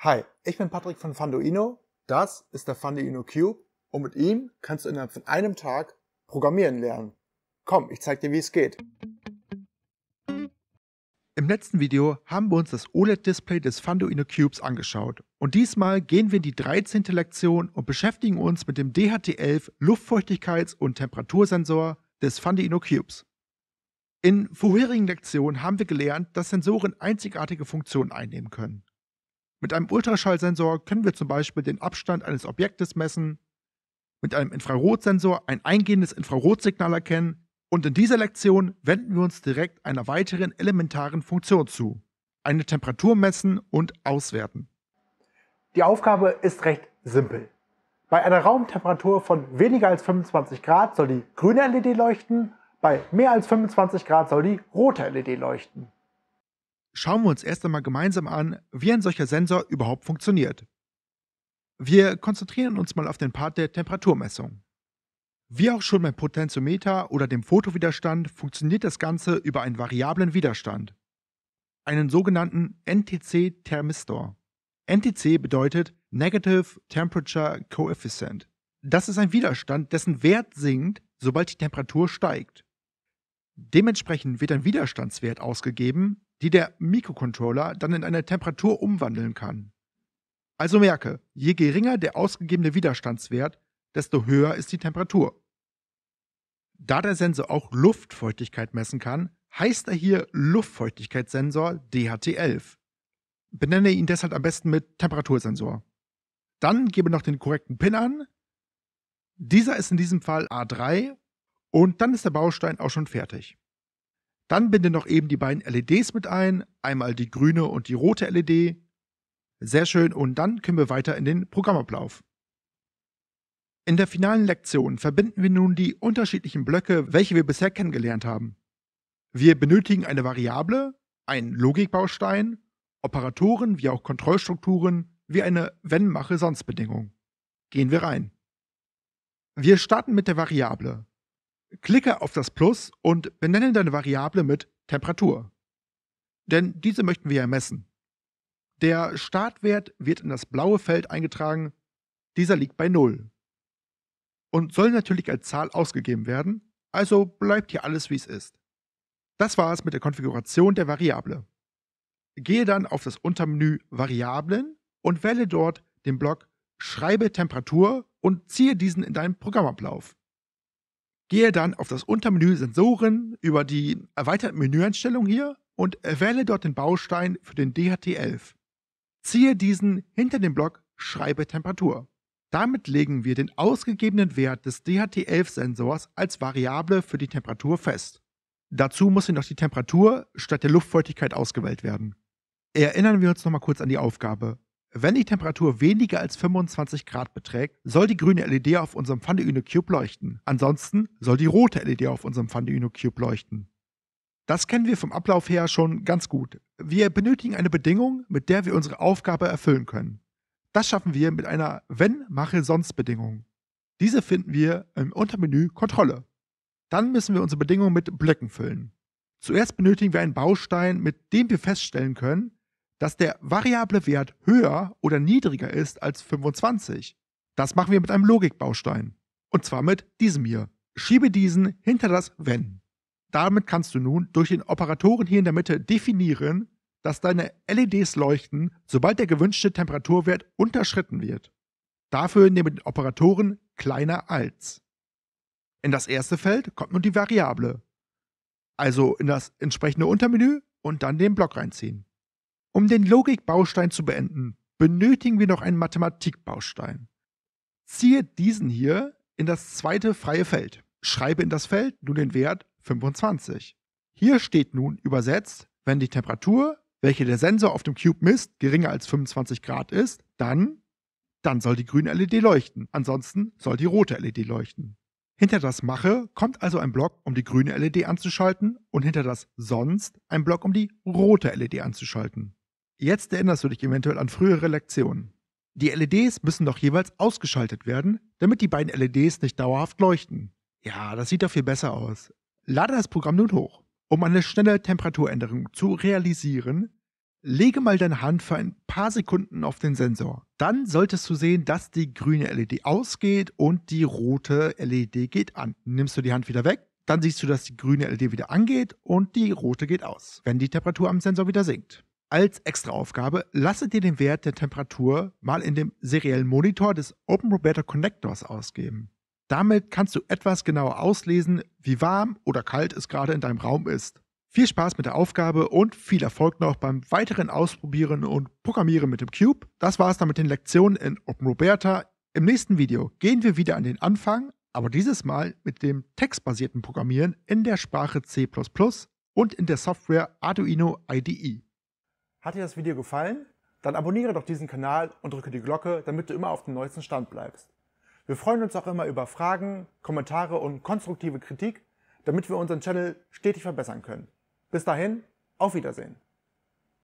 Hi, ich bin Patrick von Fanduino. Das ist der Fanduino Cube und mit ihm kannst du innerhalb von einem Tag programmieren lernen. Komm, ich zeig dir, wie es geht. Im letzten Video haben wir uns das OLED-Display des Fanduino Cubes angeschaut und diesmal gehen wir in die 13. Lektion und beschäftigen uns mit dem DHT11 Luftfeuchtigkeits- und Temperatursensor des Fanduino Cubes. In vorherigen Lektionen haben wir gelernt, dass Sensoren einzigartige Funktionen einnehmen können. Mit einem Ultraschallsensor können wir zum Beispiel den Abstand eines Objektes messen, mit einem Infrarotsensor ein eingehendes Infrarotsignal erkennen und in dieser Lektion wenden wir uns direkt einer weiteren elementaren Funktion zu, eine Temperatur messen und auswerten. Die Aufgabe ist recht simpel. Bei einer Raumtemperatur von weniger als 25 Grad soll die grüne LED leuchten, bei mehr als 25 Grad soll die rote LED leuchten schauen wir uns erst einmal gemeinsam an, wie ein solcher Sensor überhaupt funktioniert. Wir konzentrieren uns mal auf den Part der Temperaturmessung. Wie auch schon beim Potentiometer oder dem Fotowiderstand funktioniert das Ganze über einen variablen Widerstand, einen sogenannten NTC-Thermistor. NTC bedeutet Negative Temperature Coefficient. Das ist ein Widerstand, dessen Wert sinkt, sobald die Temperatur steigt. Dementsprechend wird ein Widerstandswert ausgegeben, die der Mikrocontroller dann in eine Temperatur umwandeln kann. Also merke, je geringer der ausgegebene Widerstandswert, desto höher ist die Temperatur. Da der Sensor auch Luftfeuchtigkeit messen kann, heißt er hier Luftfeuchtigkeitssensor DHT11. Benenne ihn deshalb am besten mit Temperatursensor. Dann gebe noch den korrekten Pin an. Dieser ist in diesem Fall A3 und dann ist der Baustein auch schon fertig. Dann binde noch eben die beiden LEDs mit ein, einmal die grüne und die rote LED. Sehr schön und dann können wir weiter in den Programmablauf. In der finalen Lektion verbinden wir nun die unterschiedlichen Blöcke, welche wir bisher kennengelernt haben. Wir benötigen eine Variable, einen Logikbaustein, Operatoren wie auch Kontrollstrukturen wie eine Wenn-Mache-Sonst-Bedingung. Gehen wir rein. Wir starten mit der Variable. Klicke auf das Plus und benenne deine Variable mit Temperatur. Denn diese möchten wir ja messen. Der Startwert wird in das blaue Feld eingetragen, dieser liegt bei 0. Und soll natürlich als Zahl ausgegeben werden, also bleibt hier alles wie es ist. Das war es mit der Konfiguration der Variable. Gehe dann auf das Untermenü Variablen und wähle dort den Block Schreibe Temperatur und ziehe diesen in deinen Programmablauf gehe dann auf das Untermenü Sensoren über die erweiterten Menüeinstellungen hier und wähle dort den Baustein für den DHT11. Ziehe diesen hinter den Block Schreibe Temperatur. Damit legen wir den ausgegebenen Wert des DHT11-Sensors als Variable für die Temperatur fest. Dazu muss noch die Temperatur statt der Luftfeuchtigkeit ausgewählt werden. Erinnern wir uns nochmal kurz an die Aufgabe. Wenn die Temperatur weniger als 25 Grad beträgt, soll die grüne LED auf unserem Van de Cube leuchten. Ansonsten soll die rote LED auf unserem Van de Cube leuchten. Das kennen wir vom Ablauf her schon ganz gut. Wir benötigen eine Bedingung, mit der wir unsere Aufgabe erfüllen können. Das schaffen wir mit einer Wenn-Mache-Sonst-Bedingung. Diese finden wir im Untermenü Kontrolle. Dann müssen wir unsere Bedingung mit Blöcken füllen. Zuerst benötigen wir einen Baustein, mit dem wir feststellen können, dass der variable Wert höher oder niedriger ist als 25. Das machen wir mit einem Logikbaustein. Und zwar mit diesem hier. Schiebe diesen hinter das Wenn. Damit kannst du nun durch den Operatoren hier in der Mitte definieren, dass deine LEDs leuchten, sobald der gewünschte Temperaturwert unterschritten wird. Dafür nehmen den Operatoren kleiner als. In das erste Feld kommt nun die Variable. Also in das entsprechende Untermenü und dann den Block reinziehen. Um den Logikbaustein zu beenden, benötigen wir noch einen Mathematikbaustein. Ziehe diesen hier in das zweite freie Feld. Schreibe in das Feld nun den Wert 25. Hier steht nun übersetzt, wenn die Temperatur, welche der Sensor auf dem Cube misst, geringer als 25 Grad ist, dann, dann soll die grüne LED leuchten. Ansonsten soll die rote LED leuchten. Hinter das Mache kommt also ein Block, um die grüne LED anzuschalten und hinter das Sonst ein Block, um die rote LED anzuschalten. Jetzt erinnerst du dich eventuell an frühere Lektionen. Die LEDs müssen doch jeweils ausgeschaltet werden, damit die beiden LEDs nicht dauerhaft leuchten. Ja, das sieht doch viel besser aus. Lade das Programm nun hoch. Um eine schnelle Temperaturänderung zu realisieren, lege mal deine Hand für ein paar Sekunden auf den Sensor. Dann solltest du sehen, dass die grüne LED ausgeht und die rote LED geht an. Nimmst du die Hand wieder weg, dann siehst du, dass die grüne LED wieder angeht und die rote geht aus, wenn die Temperatur am Sensor wieder sinkt als extra Aufgabe, lasse dir den Wert der Temperatur mal in dem seriellen Monitor des OpenRoberta Connectors ausgeben. Damit kannst du etwas genauer auslesen, wie warm oder kalt es gerade in deinem Raum ist. Viel Spaß mit der Aufgabe und viel Erfolg noch beim weiteren Ausprobieren und Programmieren mit dem Cube. Das war's dann mit den Lektionen in OpenRoberta. Im nächsten Video gehen wir wieder an den Anfang, aber dieses Mal mit dem textbasierten Programmieren in der Sprache C++ und in der Software Arduino IDE. Hat dir das Video gefallen? Dann abonniere doch diesen Kanal und drücke die Glocke, damit du immer auf dem neuesten Stand bleibst. Wir freuen uns auch immer über Fragen, Kommentare und konstruktive Kritik, damit wir unseren Channel stetig verbessern können. Bis dahin, auf Wiedersehen.